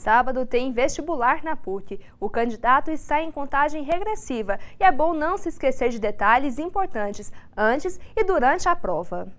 Sábado tem vestibular na PUC. O candidato está em contagem regressiva e é bom não se esquecer de detalhes importantes antes e durante a prova.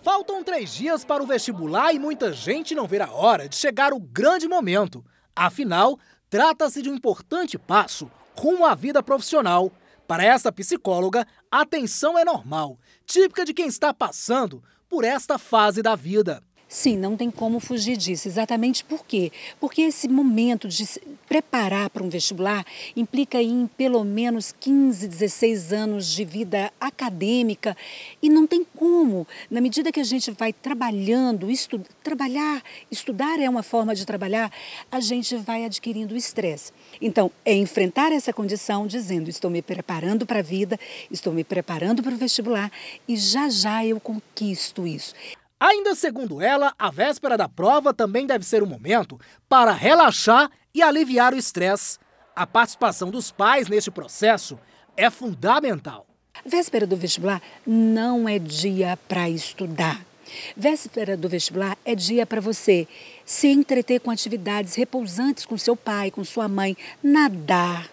Faltam três dias para o vestibular e muita gente não vê a hora de chegar o grande momento. Afinal, trata-se de um importante passo rumo à vida profissional. Para essa psicóloga, a tensão é normal, típica de quem está passando por esta fase da vida. Sim, não tem como fugir disso. Exatamente por quê? Porque esse momento de se preparar para um vestibular implica em pelo menos 15, 16 anos de vida acadêmica e não tem como. Na medida que a gente vai trabalhando, estu trabalhar, estudar é uma forma de trabalhar, a gente vai adquirindo estresse. Então, é enfrentar essa condição dizendo: estou me preparando para a vida, estou me preparando para o vestibular e já já eu conquisto isso. Ainda segundo ela, a véspera da prova também deve ser um momento para relaxar e aliviar o estresse. A participação dos pais neste processo é fundamental. Véspera do vestibular não é dia para estudar. Véspera do vestibular é dia para você se entreter com atividades repousantes com seu pai, com sua mãe, nadar,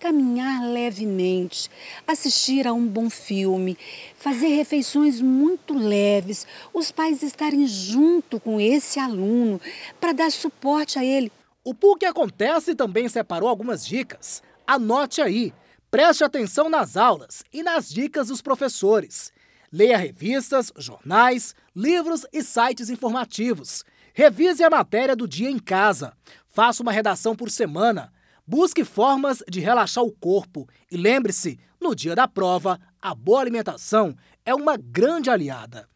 caminhar levemente, assistir a um bom filme, fazer refeições muito leves, os pais estarem junto com esse aluno para dar suporte a ele. O PUC Acontece também separou algumas dicas. Anote aí, preste atenção nas aulas e nas dicas dos professores. Leia revistas, jornais, livros e sites informativos. Revise a matéria do dia em casa. Faça uma redação por semana Busque formas de relaxar o corpo e lembre-se, no dia da prova, a boa alimentação é uma grande aliada.